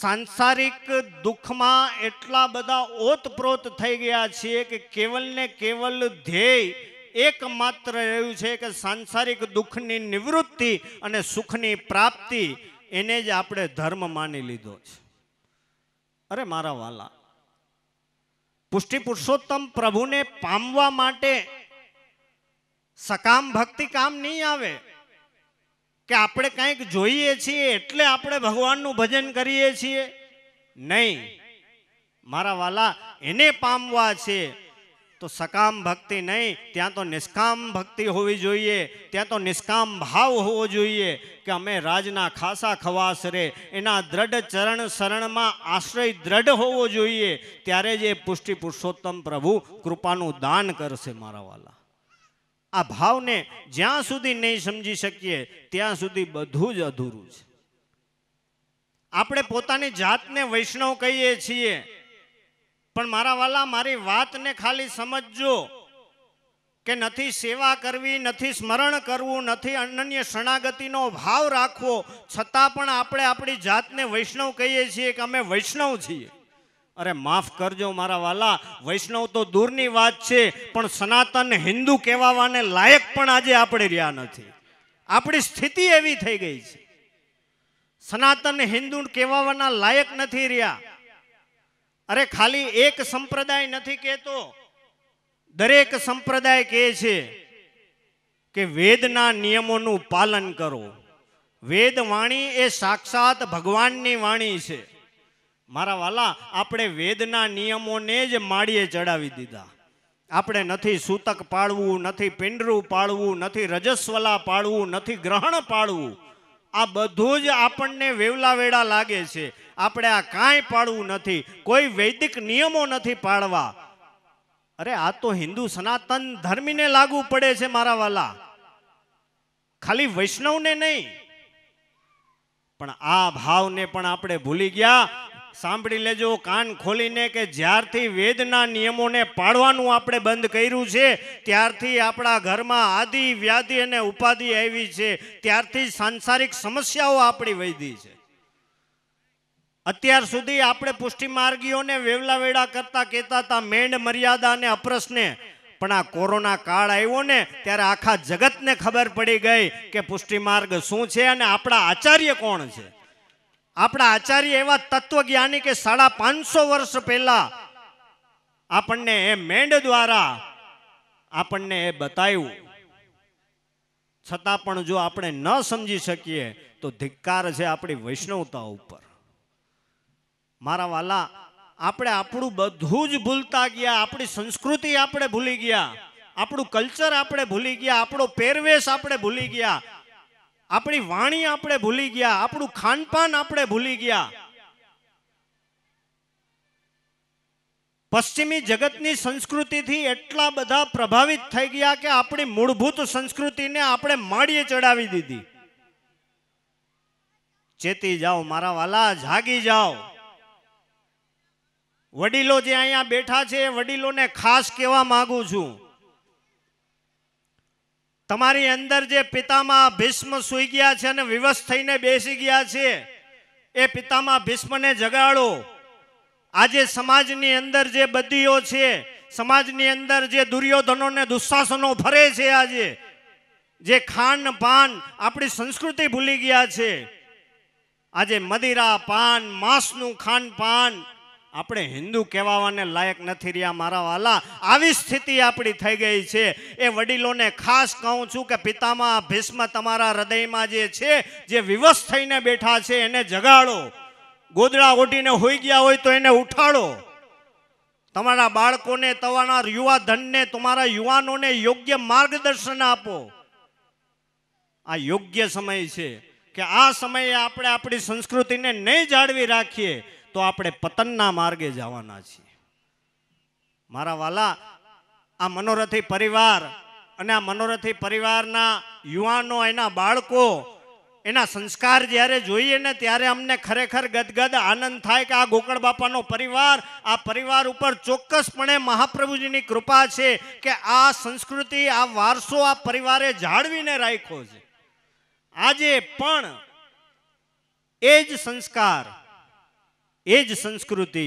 સાંસારિક દુઃખમાં એટલા બધા ઓતપ્રોત થઈ ગયા છીએ કે કેવલ ને કેવલ ધ્યેય એકમાત્ર રહ્યું છે કે સાંસારિક દુઃખની નિવૃત્તિ અને સુખની પ્રાપ્તિ એને જ આપણે ધર્મ માની લીધો છે અરે મારા વાલા પુષ્ટિ પુરુષોત્તમ પ્રભુને પામવા માટે સકામ ભક્તિ કામ નહીં આવે કે આપણે કંઈક જોઈએ છીએ એટલે આપણે ભગવાનનું ભજન કરીએ છીએ નહીં મારા વાલા એને પામવા છે તો સકામ ભક્તિ નહીં ત્યાં તો નિષ્કામ ભક્તિ હોવી જોઈએ ત્યાં તો નિષ્કામ ભાવ હોવો જોઈએ કે અમે રાજના ખાસા ખવાસ રે એના દ્રઢ ચરણ શરણમાં આશ્રય દ્રઢ હોવો જોઈએ ત્યારે જ એ પુષ્ટિ પુરુષોત્તમ પ્રભુ કૃપાનું દાન કરશે મારા વાલા આ ભાવને જ્યાં સુધી નહીં સમજી શકીએ ત્યાં સુધી બધું જ અધૂરું છે આપણે પોતાની જાતને વૈષ્ણવ કહીએ છીએ પણ મારા વાલા મારી વાતને ખાલી સમજજો કે નથી સેવા કરવી નથી સ્મરણ કરવું નથી અનન્ય શરણાગતિનો ભાવ રાખવો છતાં પણ આપણે આપણી જાતને વૈષ્ણવ કહીએ છીએ કે અમે વૈષ્ણવ છીએ અરે માફ કરજો મારા વાલા વૈષ્ણવ તો દૂરની વાત છે પણ સનાતન હિન્દુ કહેવાવાને લાયક પણ આજે આપણે રહ્યા નથી આપણી સ્થિતિ એવી થઈ ગઈ છે સનાતન હિન્દુ કહેવાવાના લાયક નથી રહ્યા અરે ખાલી એક સંપ્રદાય નથી કહેતો દરેક સંપ્રદાય કહે છે કે વેદના નિયમોનું પાલન કરો વેદ વાણી એ સાક્ષાત ભગવાનની વાણી છે મારા વાલા આપણે વેદના નિયમોને જ માળીએ ચડાવી દીધા આપણે નથી સૂતક પાળવું નથી પિંડરું પાળવું નથી રજસ્વલા પાળવું નથી ગ્રહણ પાળવું આ બધું જ આપણને વેવલા વેળા લાગે છે આપણે આ કાંઈ પાળવું નથી કોઈ વૈદિક નિયમો નથી પાળવા અરે આ તો હિન્દુ સનાતન ધર્મીને લાગુ પડે છે મારા વાલા ખાલી વૈષ્ણવને નહીં પણ આ ભાવને પણ આપણે ભૂલી ગયા સાંભળી લેજો કાન ખોલીને કે જ્યારથી વેદના નિયમોને પાડવાનું આપણે બંધ કર્યું છે ત્યારથી આપણા ઘરમાં આદિ વ્યાધિ અને ઉપાધિ આવી છે ત્યારથી સાંસારિક સમસ્યાઓ આપણી વૈધી છે અત્યાર સુધી આપણે પુષ્ટિ માર્ગીઓને વેવલા વેળા કરતા કહેતા હતા મેંડ મર્યાદા અને અપ્રશ્ને પણ આ કોરોના કાળ આવ્યો ને ત્યારે આખા જગતને ખબર પડી ગઈ કે પુષ્ટિ માર્ગ શું છે અને આપણા આચાર્ય કોણ છે આપણા આચાર્ય એવા તત્વજ્ઞાની કે સાડા પાંચસો વર્ષ પહેલા આપણને એ મેંડ દ્વારા આપણને એ બતાવ્યું છતાં પણ જો આપણે ન સમજી શકીએ તો ધિક્કાર છે આપણી વૈષ્ણવતા ઉપર મારા વાલા આપણે આપણું બધું જ ભૂલતા ગયા આપણી સંસ્કૃતિ આપણે ભૂલી ગયા આપણું કલ્ચર આપણે ભૂલી ગયા આપણો પહેરવેશ આપણે ભૂલી ગયા આપણી વાણી આપણે ભૂલી ગયા આપણું ખાનપાન આપણે ભૂલી ગયા પશ્ચિમી જગતની સંસ્કૃતિથી એટલા બધા પ્રભાવિત થઈ ગયા કે આપણી મૂળભૂત સંસ્કૃતિને આપણે માળીએ ચડાવી દીધી ચેતી જાઓ મારા વાલા જાગી જાઓ વડીલો જે અહીંયા બેઠા છે એ વડીલોને ખાસ કહેવા માગું છું તમારી અંદર જે પિતામાં ભીષ્મ સૂઈ ગયા છે અને વિવશ થઈને બેસી ગયા છે એ પિતામાં ભીષ્મને જગાડો આજે સમાજની અંદર જે બદીઓ છે સમાજની અંદર જે દુર્યોધનો ને દુશાસનો ફરે છે આજે જે ખાન પાન આપણી સંસ્કૃતિ ભૂલી ગયા છે આજે મદિરા પાન માંસનું ખાન પાન આપણે હિન્દુ કહેવાવાને લાયક નથી રહ્યા મારા વાલા આવી સ્થિતિ આપણી થઈ ગઈ છે એ વડીલોને ખાસ કહું છું કે પિતામાં ભીષ્મ તમારા હૃદયમાં જે છે જે વિવશ થઈને બેઠા છે એને જગાડો ગોદડા ઓઢીને હોઈ ગયા હોય તો એને ઉઠાડો તમારા બાળકોને તમારા યુવાધનને તમારા યુવાનોને યોગ્ય માર્ગદર્શન આપો આ યોગ્ય સમય છે કે આ સમયે આપણે આપણી સંસ્કૃતિને નહીં જાળવી રાખીએ તો આપણે પતનના માર્ગે જવાના છીએ મારા વાલા આ મનોરથી પરિવાર અને આ મનોરથી પરિવારના યુવાનો એના બાળકો એના સંસ્કાર જ્યારે જોઈએ ને ત્યારે અમને ખરેખર ગદગદ આનંદ થાય કે આ ગોકળ બાપાનો પરિવાર આ પરિવાર ઉપર ચોક્કસપણે મહાપ્રભુજીની કૃપા છે કે આ સંસ્કૃતિ આ વારસો આ પરિવારે જાળવીને રાખ્યો છે આજે પણ એ જ સંસ્કાર એ જ સંસ્કૃતિ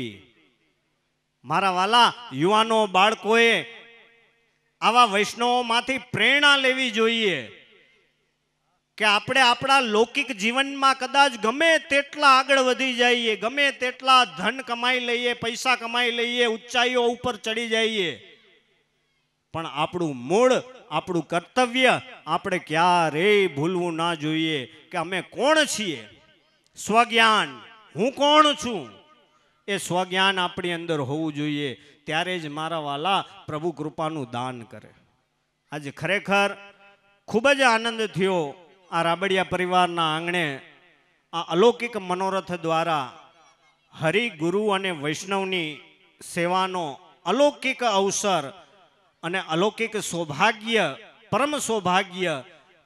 મારા વાલા યુવાનો બાળકોએ આવા વૈષ્ણવોમાંથી પ્રેરણા લેવી જોઈએ કે આપણે આપણા લૌકિક જીવનમાં કદાચ ગમે તેટલા આગળ વધી જઈએ ગમે તેટલા ધન કમાઈ લઈએ પૈસા કમાઈ લઈએ ઊંચાઈઓ ઉપર ચડી જઈએ પણ આપણું મૂળ આપણું કર્તવ્ય આપણે ક્યારેય ભૂલવું ના જોઈએ કે અમે કોણ છીએ સ્વજ્ઞાન હું કોણ છું એ સ્વજ્ઞાન આપણી અંદર હોવું જોઈએ ત્યારે જ મારા વાલા પ્રભુ કૃપાનું દાન કરે આજે ખરેખર ખૂબ જ આનંદ થયો આ રાબડિયા પરિવારના આંગણે આ અલૌકિક મનોરથ દ્વારા હરિ ગુરુ અને વૈષ્ણવની સેવાનો અલૌકિક અવસર અને અલૌકિક સૌભાગ્ય પરમ સૌભાગ્ય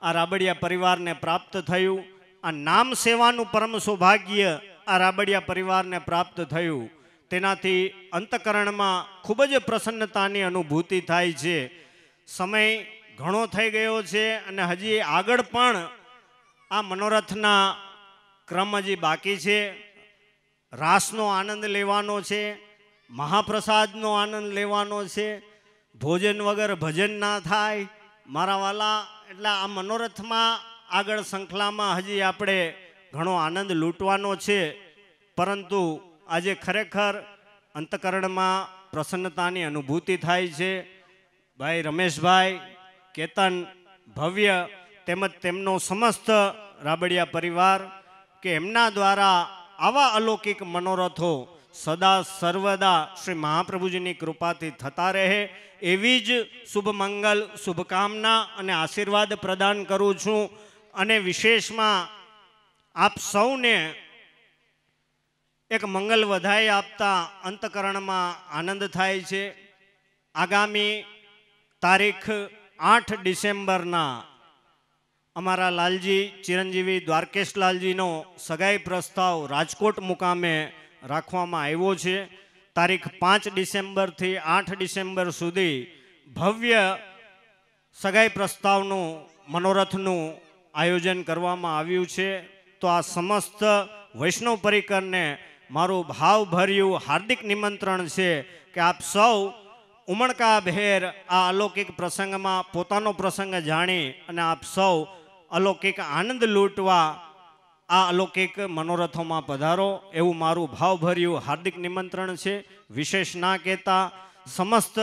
આ રાબડિયા પરિવારને પ્રાપ્ત થયું આ નામ સેવાનું પરમ સૌભાગ્ય આ રાબડિયા પરિવારને પ્રાપ્ત થયું તેનાથી અંતકરણમાં ખૂબ જ પ્રસન્નતાની અનુભૂતિ થાય છે સમય ઘણો થઈ ગયો છે અને હજી આગળ પણ આ મનોરથના ક્રમ હજી બાકી છે રાસનો આનંદ લેવાનો છે મહાપ્રસાદનો આનંદ લેવાનો છે ભોજન વગર ભજન ના થાય મારા વાલા એટલે આ મનોરથમાં આગળ શૃંખલામાં હજી આપણે ઘણો આનંદ લૂંટવાનો છે પરંતુ આજે ખરેખર અંતકરણમાં પ્રસન્નતાની અનુભૂતિ થાય છે ભાઈ રમેશભાઈ કેતન ભવ્ય તેમજ તેમનો સમસ્ત રાબડિયા પરિવાર કે એમના દ્વારા આવા અલૌકિક મનોરથો સદા સર્વદા શ્રી મહાપ્રભુજીની કૃપાથી થતા રહે એવી જ શુભ મંગલ શુભકામના અને આશીર્વાદ પ્રદાન કરું છું અને વિશેષમાં આપ સૌને એક મંગલ વધાઈ આપતા અંતકરણમાં આનંદ થાય છે આગામી તારીખ આઠ ડિસેમ્બરના અમારા લાલજી ચિરંજીવી દ્વારકેશ લાલજીનો સગાઈ પ્રસ્તાવ રાજકોટ મુકામે રાખવામાં આવ્યો છે તારીખ પાંચ ડિસેમ્બરથી આઠ ડિસેમ્બર સુધી ભવ્ય સગાઈ પ્રસ્તાવનું મનોરથનું આયોજન કરવામાં આવ્યું છે તો આ સમસ્ત વૈષ્ણવ પરિકરને મારું ભાવભર્યું હાર્દિક નિમંત્રણ છે કે આપ સૌ ઉમણકા ઉમણકાભેર આ અલૌકિક પ્રસંગમાં પોતાનો પ્રસંગ જાણી અને આપ સૌ અલૌકિક આનંદ લૂંટવા આ અલૌકિક મનોરથોમાં પધારો એવું મારું ભાવભર્યું હાર્દિક નિમંત્રણ છે વિશેષ ના કહેતા સમસ્ત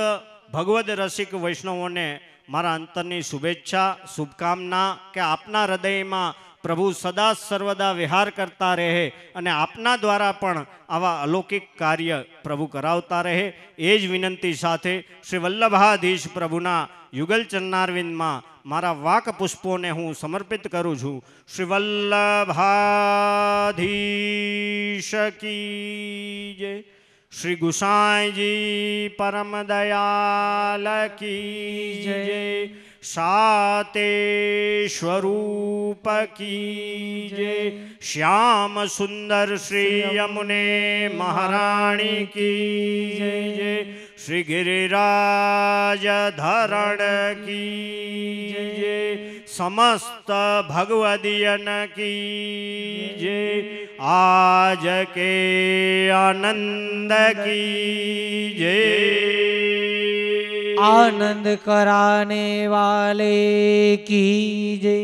ભગવદ રસિક વૈષ્ણવોને મારા અંતરની શુભેચ્છા શુભકામના કે આપના હૃદયમાં પ્રભુ સદા સર્વદા વિહાર કરતા રહે અને આપના દ્વારા પણ આવા અલૌકિક કાર્ય પ્રભુ કરાવતા રહે એ જ વિનંતી સાથે શ્રી વલ્લભાધીશ પ્રભુના યુગલ ચરનારવિંદમાં મારા વાક પુષ્પોને હું સમર્પિત કરું છું શ્રી વલ્લભાધીશ જય શ્રી ગુસાઈજી પરમ દયાલ કી જય साते स्वरूप की जय श्याम सुंदर श्री यमुने महाराणी की जय जय श्री गिरिराज धरण की जय समस्त भगवदियन की जय आज के आनंद की जय આનંદ કરાને વાલે કી જય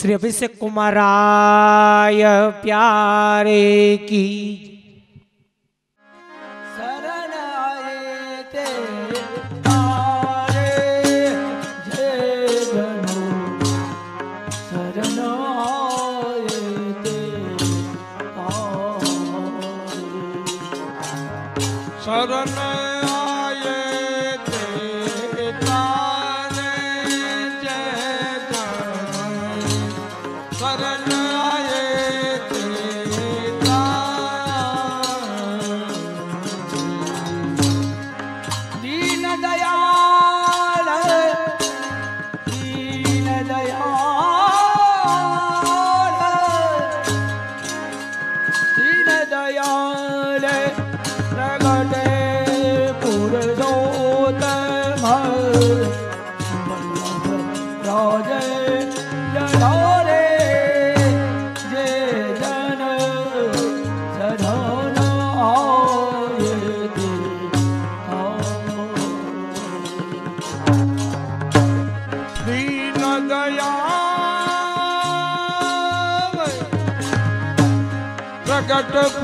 શ્રી અભિષેક કુમારાય પ્યારે કી कटक